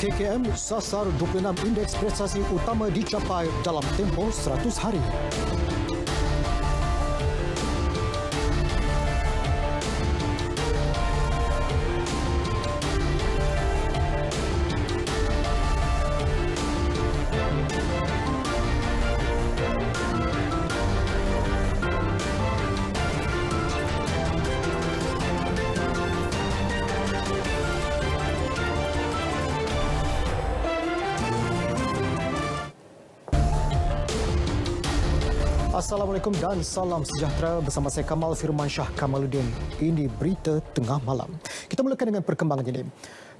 KKM sasar 26 indeks prestasi utama dicapai dalam tempoh 100 hari. Assalamualaikum dan salam sejahtera bersama saya Kamal Firman Shah Kamaluddin. Ini berita tengah malam. Kita mulakan dengan perkembangan ini.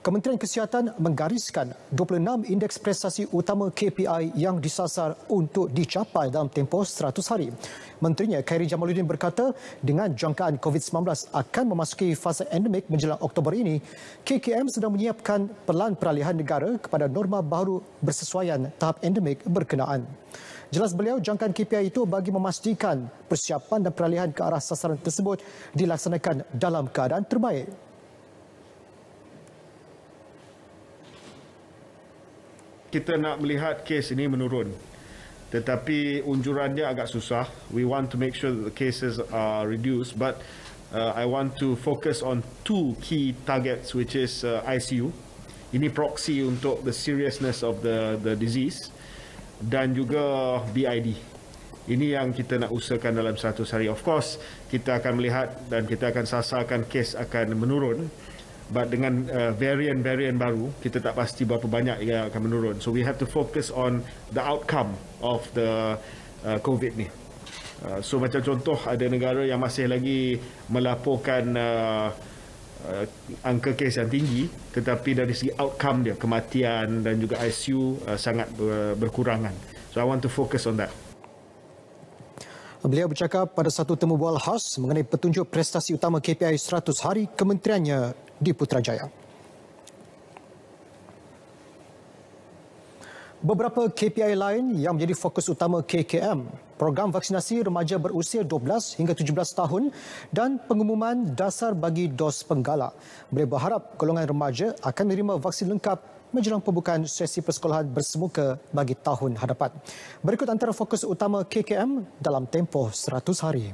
Kementerian Kesihatan menggariskan 26 indeks prestasi utama KPI yang disasar untuk dicapai dalam tempoh 100 hari. Menterinya Khairi Jamaluddin berkata dengan jangkaan COVID-19 akan memasuki fasa endemik menjelang Oktober ini, KKM sedang menyiapkan pelan peralihan negara kepada norma baru bersesuaian tahap endemik berkenaan. Jelas beliau jangkaan KPI itu bagi memastikan persiapan dan peralihan ke arah sasaran tersebut dilaksanakan dalam keadaan terbaik. kita nak melihat kes ini menurun tetapi unjurannya agak susah we want to make sure that the cases are reduced but uh, i want to focus on two key targets which is uh, icu ini proxy untuk the seriousness of the the disease dan juga bid ini yang kita nak usahakan dalam 100 hari of course kita akan melihat dan kita akan sasarkan kes akan menurun but dengan varian-varian uh, baru kita tak pasti berapa banyak yang akan menurun so we have to focus on the outcome of the uh, covid ni uh, so macam contoh ada negara yang masih lagi melaporkan uh, uh, angka kes yang tinggi tetapi dari segi outcome dia kematian dan juga ICU uh, sangat ber- uh, berkurangan so i want to focus on that Beliau bercakap pada satu temu bual khas mengenai petunjuk prestasi utama KPI 100 hari kementeriannya di Putrajaya. Beberapa KPI lain yang menjadi fokus utama KKM, program vaksinasi remaja berusia 12 hingga 17 tahun dan pengumuman dasar bagi dos penggalak. Beliau berharap golongan remaja akan menerima vaksin lengkap menjelang pembukaan sesi persekolahan bersemuka bagi tahun hadapan. Berikut antara fokus utama KKM dalam tempoh 100 hari.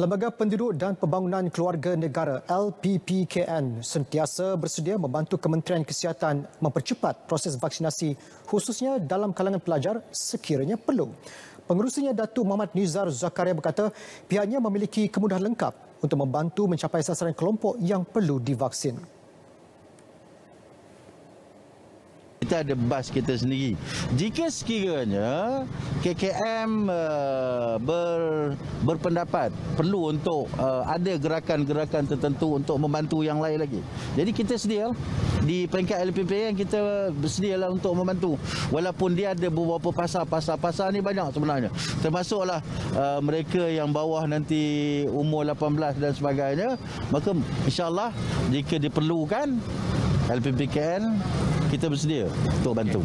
Lembaga Penduduk dan Pembangunan Keluarga Negara LPPKN sentiasa bersedia membantu Kementerian Kesihatan mempercepat proses vaksinasi khususnya dalam kalangan pelajar sekiranya perlu. Pengurusnya Datuk Muhammad Nizar Zakaria berkata pihaknya memiliki kemudahan lengkap untuk membantu mencapai sasaran kelompok yang perlu divaksin. kita ada bas kita sendiri. Jika sekiranya KKM uh, eh, ber, berpendapat perlu untuk uh, ada gerakan-gerakan tertentu untuk membantu yang lain lagi. Jadi kita sedia di peringkat LPP yang kita sedialah untuk membantu. Walaupun dia ada beberapa pasal-pasal-pasal ni banyak sebenarnya. Termasuklah uh, mereka yang bawah nanti umur 18 dan sebagainya. Maka insyaAllah jika diperlukan LPPKN kita bersedia untuk bantu.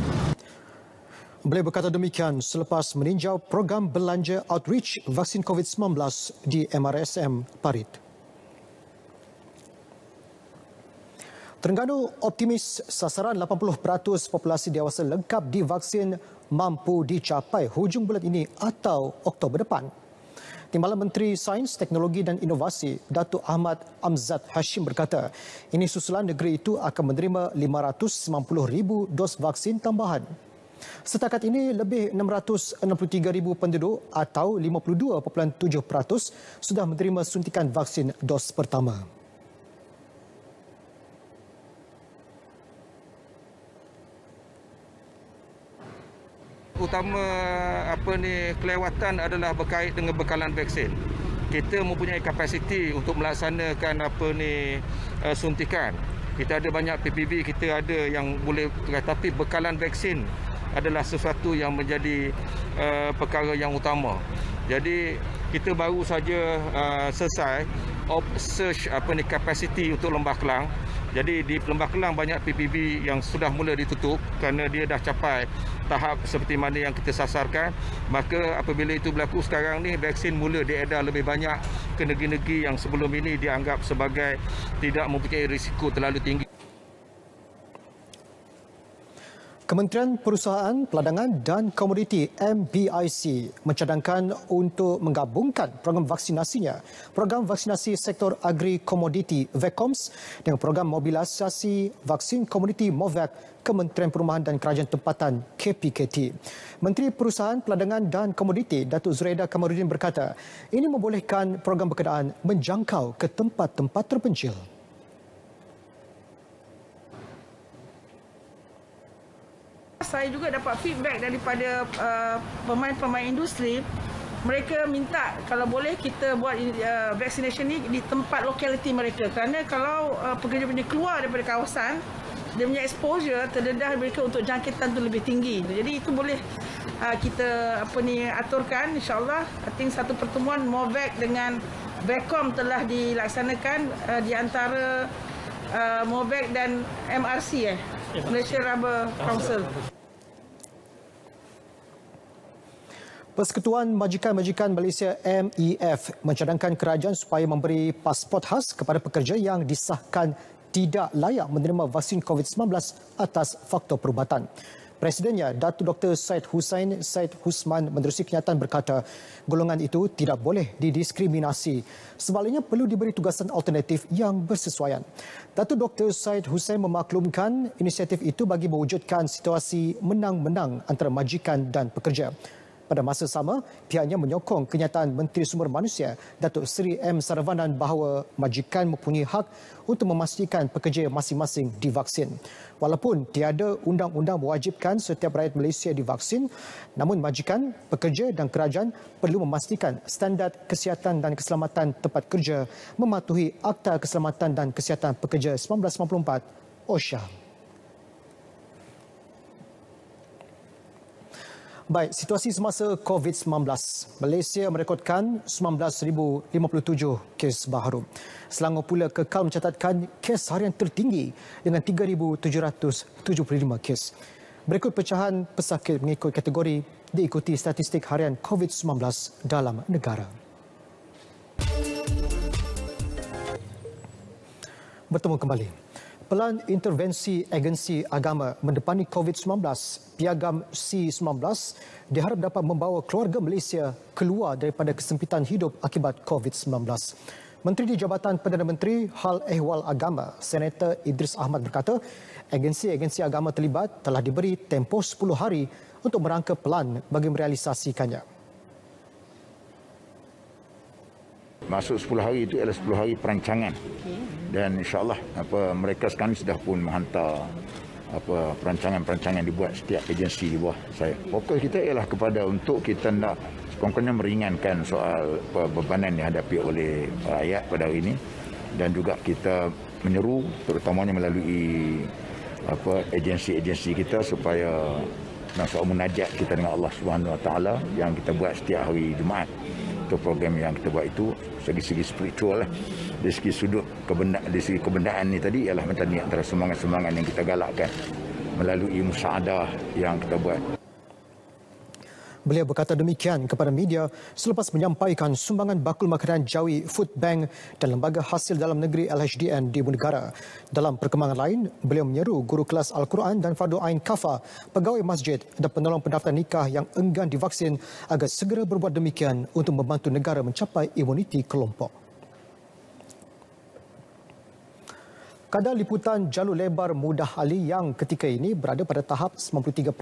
Boleh berkata demikian selepas meninjau program belanja outreach vaksin COVID-19 di MRSM Parit. Terengganu optimis sasaran 80% populasi dewasa lengkap divaksin mampu dicapai hujung bulan ini atau Oktober depan. Timbalan Menteri Sains, Teknologi dan Inovasi Datuk Ahmad Amzat Hashim berkata, ini susulan negeri itu akan menerima 590,000 dos vaksin tambahan. Setakat ini, lebih 663,000 penduduk atau 52.7% sudah menerima suntikan vaksin dos pertama. utama apa ni kelewatan adalah berkait dengan bekalan vaksin. Kita mempunyai kapasiti untuk melaksanakan apa ni uh, suntikan. Kita ada banyak PPV kita ada yang boleh tetapi bekalan vaksin adalah sesuatu yang menjadi uh, perkara yang utama. Jadi kita baru saja uh, selesai of search apa ni kapasiti untuk Lembah Kelang jadi di Lembah Kelang banyak PPB yang sudah mula ditutup kerana dia dah capai tahap seperti mana yang kita sasarkan. Maka apabila itu berlaku sekarang ni vaksin mula diedar lebih banyak ke negeri-negeri yang sebelum ini dianggap sebagai tidak mempunyai risiko terlalu tinggi. Kementerian Perusahaan, Peladangan dan Komoditi MBIC mencadangkan untuk menggabungkan program vaksinasinya, program vaksinasi sektor agri komoditi VECOMS dengan program mobilisasi vaksin komoditi MOVAC Kementerian Perumahan dan Kerajaan Tempatan KPKT. Menteri Perusahaan, Peladangan dan Komoditi Datuk Zureda Kamarudin berkata, ini membolehkan program berkenaan menjangkau ke tempat-tempat terpencil. saya juga dapat feedback daripada uh, pemain-pemain uh, industri mereka minta kalau boleh kita buat uh, vaccination ni di tempat lokaliti mereka kerana kalau uh, pekerja punya keluar daripada kawasan dia punya exposure terdedah mereka untuk jangkitan tu lebih tinggi jadi itu boleh uh, kita apa ni aturkan insyaallah i think satu pertemuan Movac dengan Vacom telah dilaksanakan uh, di antara uh, Movac dan MRC eh Malaysia Rubber Council. Persekutuan Majikan-Majikan Malaysia MEF mencadangkan kerajaan supaya memberi pasport khas kepada pekerja yang disahkan tidak layak menerima vaksin COVID-19 atas faktor perubatan. Presidennya, Datu Dr. Syed Hussein Syed Husman menerusi kenyataan berkata, golongan itu tidak boleh didiskriminasi. Sebaliknya perlu diberi tugasan alternatif yang bersesuaian. Datu Dr. Syed Hussein memaklumkan inisiatif itu bagi mewujudkan situasi menang-menang antara majikan dan pekerja. Pada masa sama, pihaknya menyokong kenyataan Menteri Sumber Manusia Datuk Seri M. Saravanan bahawa majikan mempunyai hak untuk memastikan pekerja masing-masing divaksin. Walaupun tiada undang-undang mewajibkan setiap rakyat Malaysia divaksin, namun majikan, pekerja dan kerajaan perlu memastikan standard kesihatan dan keselamatan tempat kerja mematuhi Akta Keselamatan dan Kesihatan Pekerja 1994 OSHA. Baik, situasi semasa COVID-19. Malaysia merekodkan 19,057 kes baru. Selangor pula kekal mencatatkan kes harian tertinggi dengan 3,775 kes. Berikut pecahan pesakit mengikut kategori diikuti statistik harian COVID-19 dalam negara. Bertemu kembali. Pelan Intervensi Agensi Agama mendepani COVID-19, Piagam C-19 diharap dapat membawa keluarga Malaysia keluar daripada kesempitan hidup akibat COVID-19. Menteri di Jabatan Perdana Menteri Hal Ehwal Agama, Senator Idris Ahmad berkata, agensi-agensi agama terlibat telah diberi tempoh 10 hari untuk merangka pelan bagi merealisasikannya. Masuk 10 hari itu adalah 10 hari perancangan dan insyaallah apa mereka sekarang ni sudah pun menghantar apa perancangan-perancangan dibuat setiap agensi di bawah saya. Fokus kita ialah kepada untuk kita nak sekurang-kurangnya meringankan soal bebanan yang dihadapi oleh rakyat pada hari ini dan juga kita menyeru terutamanya melalui apa agensi-agensi kita supaya nak soal munajat kita dengan Allah Subhanahu Wa Taala yang kita buat setiap hari Jumaat. Itu program yang kita buat itu segi-segi spiritual lah dari segi sudut kebenaran dari segi kebenaran ni tadi ialah macam ni antara semangat-semangat yang kita galakkan melalui musyadah yang kita buat. Beliau berkata demikian kepada media selepas menyampaikan sumbangan bakul makanan Jawi Food Bank dan Lembaga Hasil Dalam Negeri LHDN di ibu negara. Dalam perkembangan lain, beliau menyeru guru kelas Al-Quran dan Fardu Ain Kafa, pegawai masjid dan penolong pendaftar nikah yang enggan divaksin agar segera berbuat demikian untuk membantu negara mencapai imuniti kelompok. Kadar liputan jalur lebar mudah alih yang ketika ini berada pada tahap 93%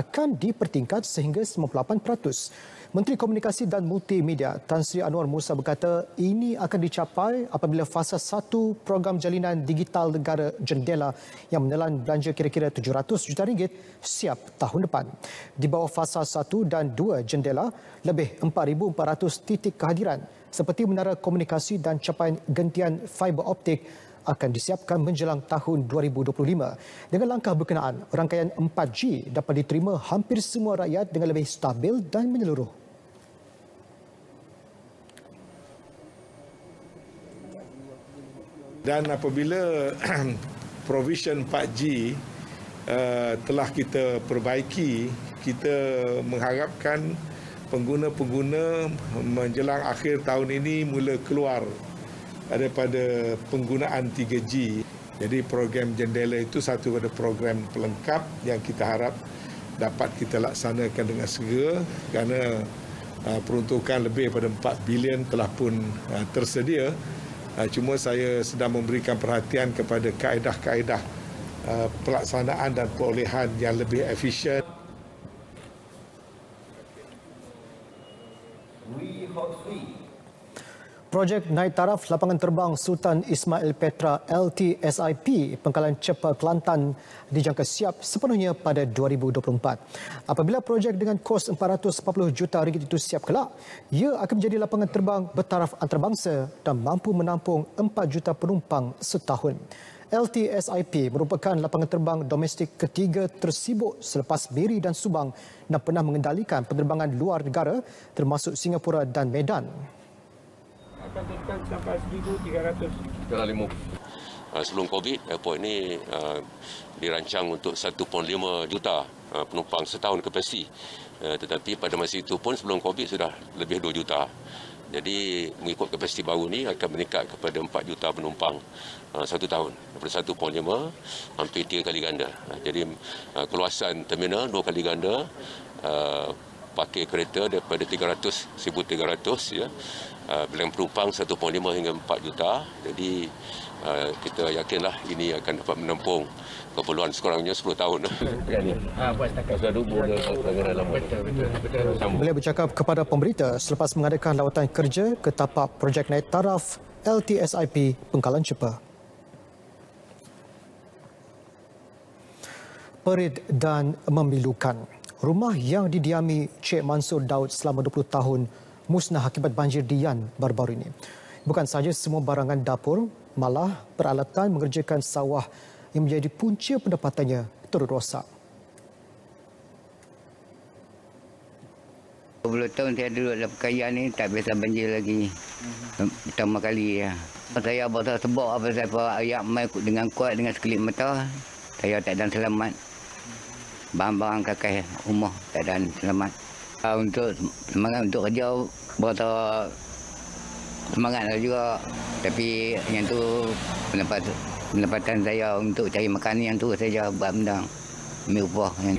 akan dipertingkat sehingga 98%. Menteri Komunikasi dan Multimedia Tan Sri Anwar Musa berkata ini akan dicapai apabila fasa satu program jalinan digital negara jendela yang menelan belanja kira-kira 700 juta ringgit siap tahun depan. Di bawah fasa satu dan dua jendela, lebih 4,400 titik kehadiran seperti menara komunikasi dan capaian gentian fiber optik akan disiapkan menjelang tahun 2025. Dengan langkah berkenaan, rangkaian 4G dapat diterima hampir semua rakyat dengan lebih stabil dan menyeluruh. Dan apabila provision 4G eh, telah kita perbaiki, kita mengharapkan pengguna-pengguna menjelang akhir tahun ini mula keluar daripada penggunaan 3G. Jadi program jendela itu satu pada program pelengkap yang kita harap dapat kita laksanakan dengan segera kerana uh, peruntukan lebih daripada 4 bilion telah pun uh, tersedia. Uh, cuma saya sedang memberikan perhatian kepada kaedah-kaedah pelaksanaan dan perolehan yang lebih efisien. Projek naik taraf lapangan terbang Sultan Ismail Petra LTSIP Pengkalan Cepa Kelantan dijangka siap sepenuhnya pada 2024. Apabila projek dengan kos 440 juta ringgit itu siap kelak, ia akan menjadi lapangan terbang bertaraf antarabangsa dan mampu menampung 4 juta penumpang setahun. LTSIP merupakan lapangan terbang domestik ketiga tersibuk selepas Beri dan Subang dan pernah mengendalikan penerbangan luar negara termasuk Singapura dan Medan akan tekan sampai 1,300. Kita ah, Sebelum COVID, airport ini ah, dirancang untuk 1.5 juta ah, penumpang setahun kapasiti. Uh, tetapi pada masa itu pun sebelum COVID sudah lebih 2 juta. Jadi mengikut kapasiti baru ini akan meningkat kepada 4 juta penumpang satu tahun. Daripada 1.5 hampir 3 kali ganda. jadi keluasan terminal 2 kali ganda pakai kereta daripada 300 1300 ya uh, penumpang 1.5 hingga 4 juta jadi ah, kita yakinlah ini akan dapat menampung keperluan sekurangnya 10 tahun. Ah, Beliau bercakap kepada pemberita selepas mengadakan lawatan kerja ke tapak projek naik taraf LTSIP Pengkalan Cepa. Perit dan memilukan. Rumah yang didiami Cik Mansur Daud selama 20 tahun musnah akibat banjir dian Yan baru-baru ini. Bukan saja semua barangan dapur, malah peralatan mengerjakan sawah yang menjadi punca pendapatannya turut rosak. 20 tahun saya duduk dalam kayaan ini, tak biasa banjir lagi. Mhm. Pertama kali. Ya. Saya bawa sebab apa saya ayam main dengan kuat dengan sekelip mata. Saya tak dan selamat barang-barang kakai rumah keadaan selamat. Uh, untuk semangat untuk kerja berata semangat lah juga tapi yang tu pendapat pendapatan saya untuk cari makan yang tu saja buat benda ambil upah yang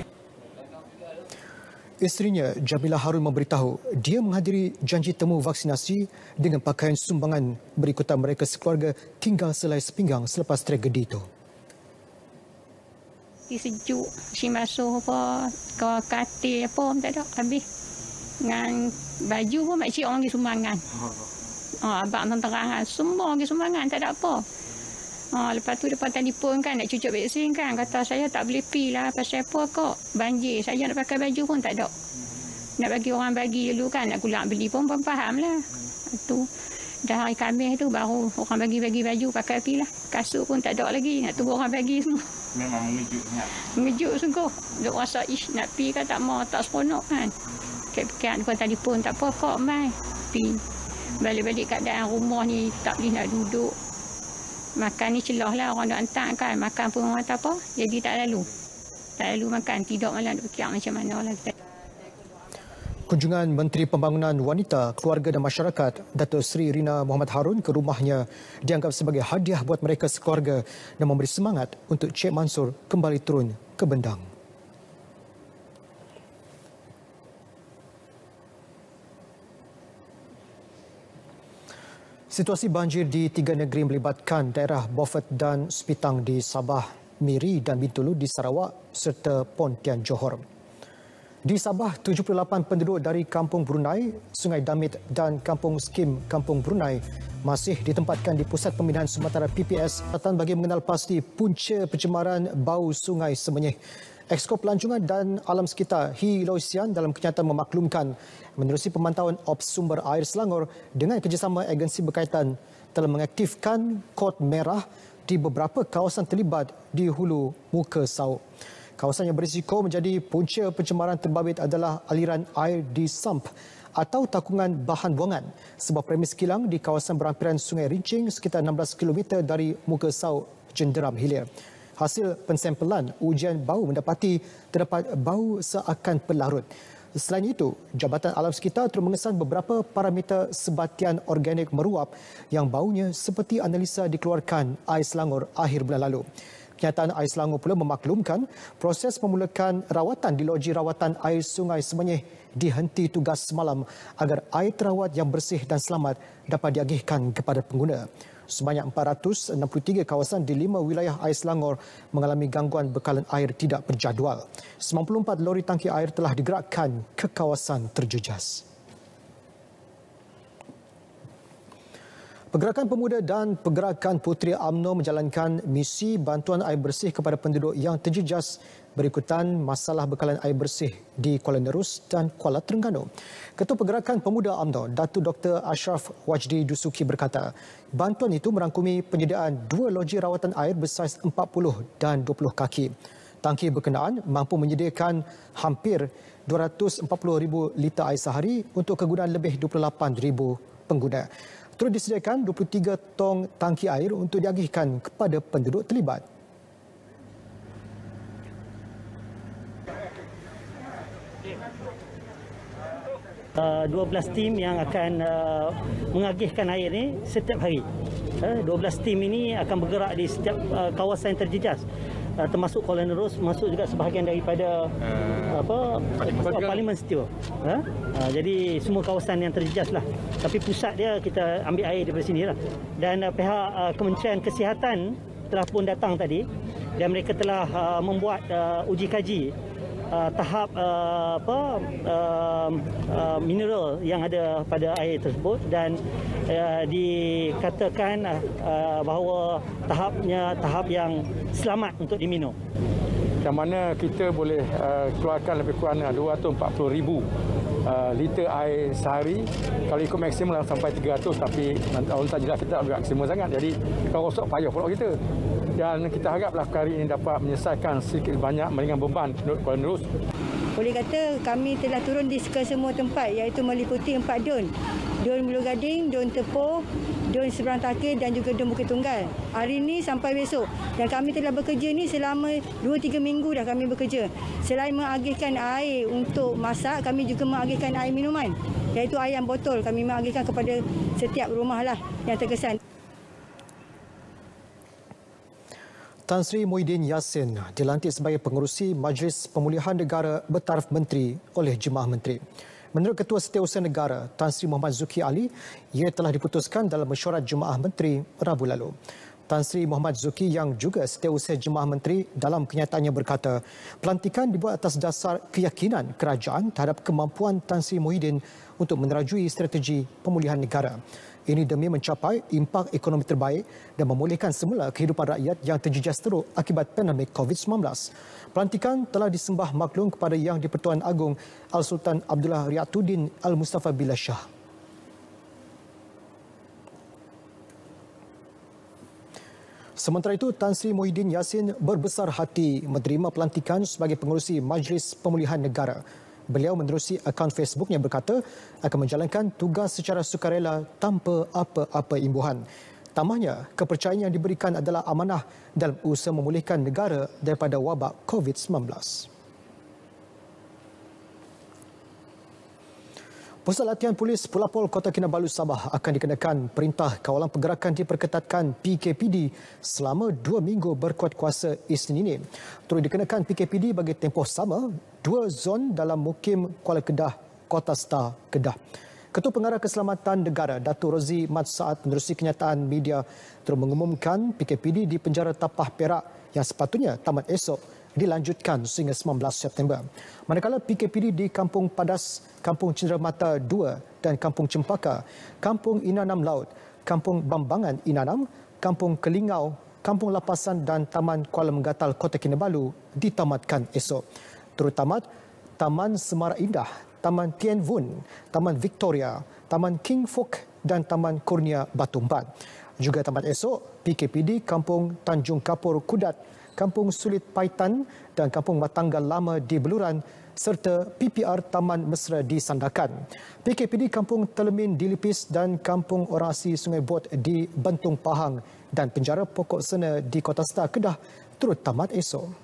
Isterinya Jamila Harun memberitahu dia menghadiri janji temu vaksinasi dengan pakaian sumbangan berikutan mereka sekeluarga tinggal selai sepinggang selepas tragedi itu hati sejuk. Si masuk apa, ke katil apa, tak ada. Habis dengan baju pun makcik orang pergi sumbangan. Oh, abang tentang ah, semua pergi sumbangan, tak ada apa. Oh, lepas tu depan telefon kan, nak cucuk vaksin kan, kata saya tak boleh pergi lah pasal apa kok. Banjir, saya nak pakai baju pun tak ada. Nak bagi orang bagi dulu kan, nak kulak beli pun pun faham lah. Tu, dah hari Khamis tu baru orang bagi-bagi baju pakai pergi lah. Kasut pun tak ada lagi, nak tunggu orang bagi semua memang mengejut sangat. Mengejut sungguh. Duk rasa ish nak pi kan tak mau tak seronok kan. Kek pekan kau telefon tak apa kok mai. Pi. Balik-balik kat dalam rumah ni tak boleh nak duduk. Makan ni celah lah orang duk hantar kan. Makan pun orang tak apa. Jadi tak lalu. Tak lalu makan. Tidak malam duk fikir macam mana lah kita. Kunjungan Menteri Pembangunan Wanita, Keluarga dan Masyarakat Dato Sri Rina Muhammad Harun ke rumahnya dianggap sebagai hadiah buat mereka sekeluarga dan memberi semangat untuk Cik Mansur kembali turun ke bendang. Situasi banjir di tiga negeri melibatkan daerah Beaufort dan Sepitang di Sabah, Miri dan Bintulu di Sarawak serta Pontian Johor. Di Sabah, 78 penduduk dari Kampung Brunei, Sungai Damit dan Kampung Skim Kampung Brunei masih ditempatkan di Pusat pemindahan Sumatera PPS Tatan bagi mengenal pasti punca pencemaran bau sungai Semenyih. Exko Pelancongan dan Alam Sekitar Hi Loisian dalam kenyataan memaklumkan menerusi pemantauan Ops Sumber Air Selangor dengan kerjasama agensi berkaitan telah mengaktifkan kod merah di beberapa kawasan terlibat di hulu muka sawah kawasan yang berisiko menjadi punca pencemaran terbabit adalah aliran air di sump atau takungan bahan buangan sebuah premis kilang di kawasan berhampiran Sungai Rincing sekitar 16 km dari muka sau jenderam hilir. Hasil pensampelan ujian bau mendapati terdapat bau seakan pelarut. Selain itu, Jabatan Alam Sekitar telah mengesan beberapa parameter sebatian organik meruap yang baunya seperti analisa dikeluarkan AIS Langor akhir bulan lalu. Kenyataan Air Selangor pula memaklumkan proses memulakan rawatan di loji rawatan air sungai Semenyih dihenti tugas semalam agar air terawat yang bersih dan selamat dapat diagihkan kepada pengguna. Sebanyak 463 kawasan di lima wilayah air Selangor mengalami gangguan bekalan air tidak berjadual. 94 lori tangki air telah digerakkan ke kawasan terjejas. Pergerakan Pemuda dan Pergerakan Puteri Amno menjalankan misi bantuan air bersih kepada penduduk yang terjejas berikutan masalah bekalan air bersih di Kuala Nerus dan Kuala Terengganu. Ketua Pergerakan Pemuda Amno Datu Dr. Ashraf Wajdi Dusuki berkata, bantuan itu merangkumi penyediaan dua loji rawatan air bersaiz 40 dan 20 kaki. Tangki berkenaan mampu menyediakan hampir 240,000 liter air sehari untuk kegunaan lebih 28,000 pengguna. Terus disediakan 23 tong tangki air untuk diagihkan kepada penduduk terlibat. Uh, eh, 12 tim yang akan uh, mengagihkan air ini setiap hari. Uh, eh, 12 tim ini akan bergerak di setiap uh, kawasan terjejas uh, termasuk Colonel Rose masuk juga sebahagian daripada uh, apa Parlimen, Parlimen Steel. Huh? Ha? Ah, uh, jadi semua kawasan yang terjejas lah. Tapi pusat dia kita ambil air daripada sini lah. Dan uh, pihak uh, Kementerian Kesihatan telah pun datang tadi dan mereka telah uh, membuat uh, uji kaji uh, tahap uh, apa uh, uh, mineral yang ada pada air tersebut dan uh, dikatakan uh, uh, bahawa tahapnya tahap yang selamat untuk diminum. Yang mana kita boleh uh, keluarkan lebih kurang ribu. Uh, liter air sehari kalau ikut maksimum lah sampai 300 tapi orang tak jelas kita agak maksimum sangat jadi kalau rosak payah pula kita dan kita haraplah kali ini dapat menyelesaikan sedikit banyak meringan beban menurut Kuala Nerus boleh kata kami telah turun di ke semua tempat iaitu meliputi empat dun. Dun Bulu Gading, Dun Tepo, Dun Seberang Takir dan juga Dun Bukit Tunggal. Hari ini sampai besok. Dan kami telah bekerja ini selama 2-3 minggu dah kami bekerja. Selain mengagihkan air untuk masak, kami juga mengagihkan air minuman. Iaitu ayam botol. Kami mengagihkan kepada setiap rumah lah yang terkesan. Tan Sri Muhyiddin Yassin dilantik sebagai pengerusi Majlis Pemulihan Negara bertaraf Menteri oleh Jemaah Menteri. Menurut Ketua Setiausaha Negara Tan Sri Muhammad Zuki Ali, ia telah diputuskan dalam mesyuarat Jemaah Menteri Rabu lalu. Tan Sri Muhammad Zuki yang juga setiausaha Jemaah Menteri dalam kenyataannya berkata, pelantikan dibuat atas dasar keyakinan kerajaan terhadap kemampuan Tan Sri Muhyiddin untuk menerajui strategi pemulihan negara. Ini demi mencapai impak ekonomi terbaik dan memulihkan semula kehidupan rakyat yang terjejas teruk akibat pandemik COVID-19. Pelantikan telah disembah maklum kepada Yang di-Pertuan Agong Al-Sultan Abdullah Riatuddin Al-Mustafa Billah Shah. Sementara itu, Tan Sri Muhyiddin Yassin berbesar hati menerima pelantikan sebagai pengurusi Majlis Pemulihan Negara. Beliau menerusi akaun Facebooknya berkata akan menjalankan tugas secara sukarela tanpa apa-apa imbuhan. Tamahnya kepercayaan yang diberikan adalah amanah dalam usaha memulihkan negara daripada wabak COVID-19. Pusat latihan polis Pulapol Kota Kinabalu Sabah akan dikenakan perintah kawalan pergerakan diperketatkan PKPD selama dua minggu berkuat kuasa Isnin ini. Terus dikenakan PKPD bagi tempoh sama dua zon dalam mukim Kuala Kedah, Kota Star, Kedah. Ketua Pengarah Keselamatan Negara Datuk Rozi Mat saat menerusi kenyataan media terus mengumumkan PKPD di penjara Tapah Perak yang sepatutnya tamat esok dilanjutkan sehingga 19 September. Manakala PKPD di Kampung Padas, Kampung Cendramata 2 dan Kampung Cempaka, Kampung Inanam Laut, Kampung Bambangan Inanam, Kampung Kelingau, Kampung Lapasan dan Taman Kuala Menggatal Kota Kinabalu ditamatkan esok. Terutama Taman Semara Indah, Taman Tian Vun, Taman Victoria, Taman King Fok dan Taman Kurnia Batu Empat. Juga tamat esok, PKPD Kampung Tanjung Kapur Kudat Kampung Sulit Paitan dan Kampung Matanggal Lama di Beluran serta PPR Taman Mesra di Sandakan. PKPD Kampung Telemin dilipis dan Kampung Orasi Sungai Bot di Bentung Pahang dan penjara Pokok Sena di Kota Star Kedah turut tamat esok.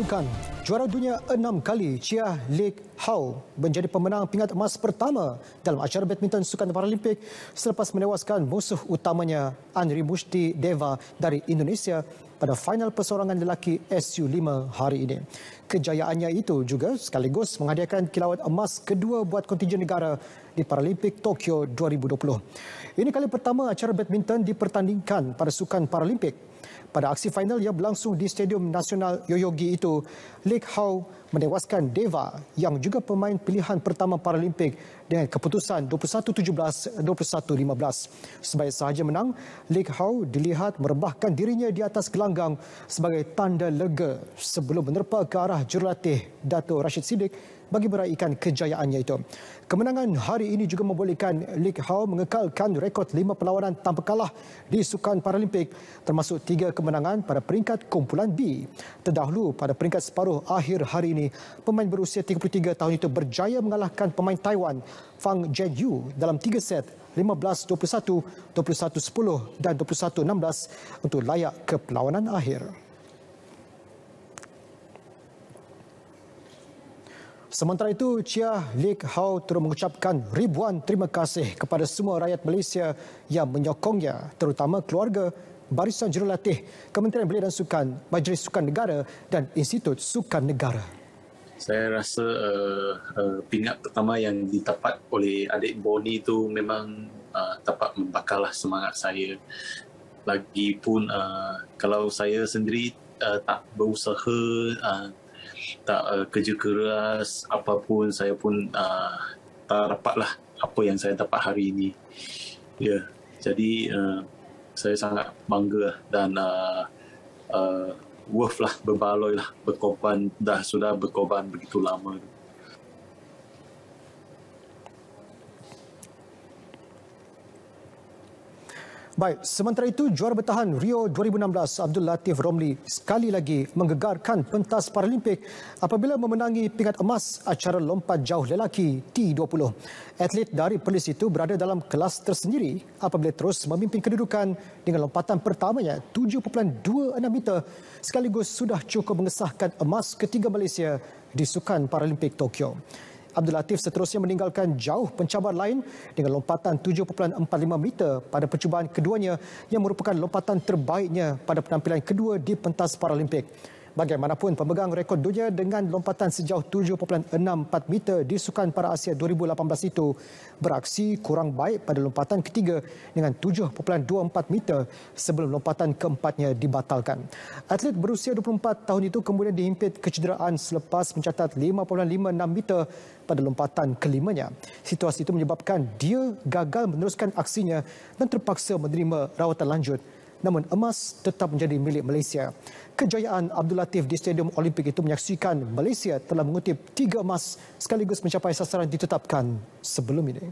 pasukan. Juara dunia enam kali, Chia Lik Hao menjadi pemenang pingat emas pertama dalam acara badminton sukan Paralimpik selepas menewaskan musuh utamanya Andri Mushti Deva dari Indonesia pada final persorangan lelaki SU5 hari ini. Kejayaannya itu juga sekaligus menghadiahkan kilauan emas kedua buat kontijen negara di Paralimpik Tokyo 2020. Ini kali pertama acara badminton dipertandingkan pada sukan Paralimpik. Pada aksi final yang berlangsung di Stadium Nasional Yoyogi itu, Lake Hau menewaskan Deva yang juga pemain pilihan pertama Paralimpik dengan keputusan 21-17-21-15. Sebaik sahaja menang, Lake Hau dilihat merebahkan dirinya di atas gelang panggang sebagai tanda lega sebelum menerpa ke arah jurulatih Dato Rashid Siddiq bagi meraihkan kejayaannya itu. Kemenangan hari ini juga membolehkan Lik Hau mengekalkan rekod lima perlawanan tanpa kalah di Sukan Paralimpik termasuk tiga kemenangan pada peringkat kumpulan B. Terdahulu pada peringkat separuh akhir hari ini, pemain berusia 33 tahun itu berjaya mengalahkan pemain Taiwan Fang Jianyu dalam tiga set 6-3, 15-21, 21-10 dan 21-16 untuk layak ke perlawanan akhir. Sementara itu, Chia Lik Hao turut mengucapkan ribuan terima kasih kepada semua rakyat Malaysia yang menyokongnya, terutama keluarga, barisan jurulatih, Kementerian Belia dan Sukan, Majlis Sukan Negara dan Institut Sukan Negara saya rasa uh, uh, pingat pertama yang ditapat oleh adik Boni itu memang uh, eh, dapat membakarlah semangat saya. Lagipun uh, kalau saya sendiri uh, tak berusaha, uh, tak uh, kerja keras, apapun saya pun uh, tak dapatlah apa yang saya dapat hari ini. Ya, yeah. jadi uh, saya sangat bangga lah dan uh, uh, worth lah berbaloi lah berkorban dah sudah berkorban begitu lama Baik, sementara itu juara bertahan Rio 2016 Abdul Latif Romli sekali lagi menggegarkan pentas Paralimpik apabila memenangi pingat emas acara lompat jauh lelaki T20. Atlet dari Perlis itu berada dalam kelas tersendiri apabila terus memimpin kedudukan dengan lompatan pertamanya 7.26 meter sekaligus sudah cukup mengesahkan emas ketiga Malaysia di Sukan Paralimpik Tokyo. Abdul Latif seterusnya meninggalkan jauh pencabar lain dengan lompatan 7.45 meter pada percubaan keduanya yang merupakan lompatan terbaiknya pada penampilan kedua di pentas Paralimpik. Bagaimanapun, pemegang rekod dunia dengan lompatan sejauh 7.64 meter di Sukan Para Asia 2018 itu beraksi kurang baik pada lompatan ketiga dengan 7.24 meter sebelum lompatan keempatnya dibatalkan. Atlet berusia 24 tahun itu kemudian dihimpit kecederaan selepas mencatat 5.56 meter pada lompatan kelimanya. Situasi itu menyebabkan dia gagal meneruskan aksinya dan terpaksa menerima rawatan lanjut namun emas tetap menjadi milik Malaysia. Kejayaan Abdul Latif di Stadium Olimpik itu menyaksikan Malaysia telah mengutip tiga emas sekaligus mencapai sasaran ditetapkan sebelum ini.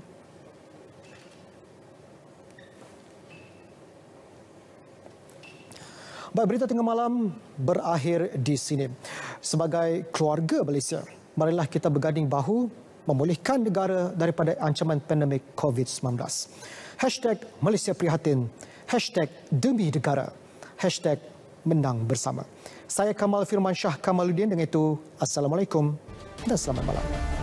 Baik, berita tengah malam berakhir di sini. Sebagai keluarga Malaysia, marilah kita berganding bahu memulihkan negara daripada ancaman pandemik COVID-19. Hashtag Malaysia Prihatin hashtag demi negara, hashtag menang bersama. Saya Kamal Firman Shah Kamaluddin dengan itu, Assalamualaikum dan selamat malam.